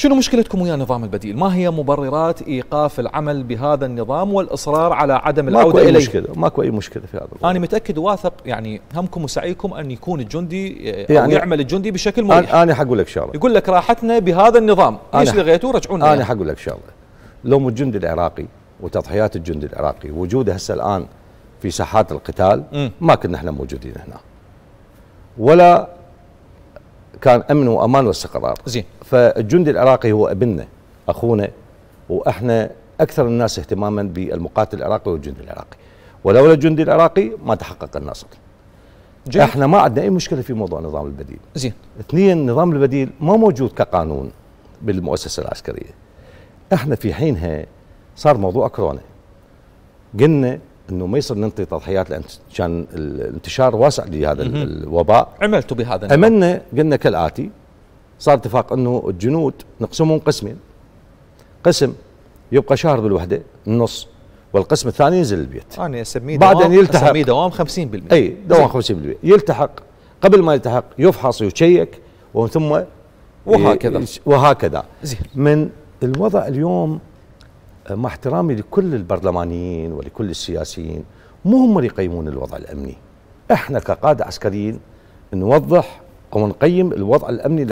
شنو مشكلتكم ويا النظام البديل؟ ما هي مبررات ايقاف العمل بهذا النظام والاصرار على عدم العوده اليه؟ ماكو اي مشكله، ماكو اي مشكله في هذا الموضوع. انا متاكد واثق يعني همكم وسعيكم ان يكون الجندي يعني يعمل الجندي بشكل مريح. انا حقول لك شغله. يقول لك راحتنا بهذا النظام، ليش لغيتوه رجعونا انا حقول لك شغله. لو الجندي العراقي وتضحيات الجندي العراقي وجوده هسه الان في ساحات القتال م. ما كنا احنا موجودين هنا. ولا كان امن وامان واستقرار زين فالجندي العراقي هو ابننا اخونا واحنا اكثر الناس اهتماما بالمقاتل العراقي والجندي العراقي ولولا الجندي العراقي ما تحقق النصر جي. احنا ما عندنا اي مشكله في موضوع نظام البديل زين اثنين نظام البديل ما موجود كقانون بالمؤسسه العسكريه احنا في حينها صار موضوع كورونا قلنا انه ما يصير ننطي تضحيات لان كان الانتشار واسع لهذا الوباء عملتوا بهذا النظام. عملنا قلنا كالاتي صار اتفاق انه الجنود نقسمهم قسمين قسم يبقى شهر بالوحده النص والقسم الثاني ينزل البيت انا اسميه دوام بعد ان يلتحق اسميه دوام 50% اي دوام 50% يلتحق قبل ما يلتحق يفحص ويشيك ومن ثم وهكذا وهكذا زين من الوضع اليوم مع احترامي لكل البرلمانيين ولكل السياسيين مو هم اللي يقيمون الوضع الامني احنا كقاده عسكريين نوضح ونقيم الوضع الامني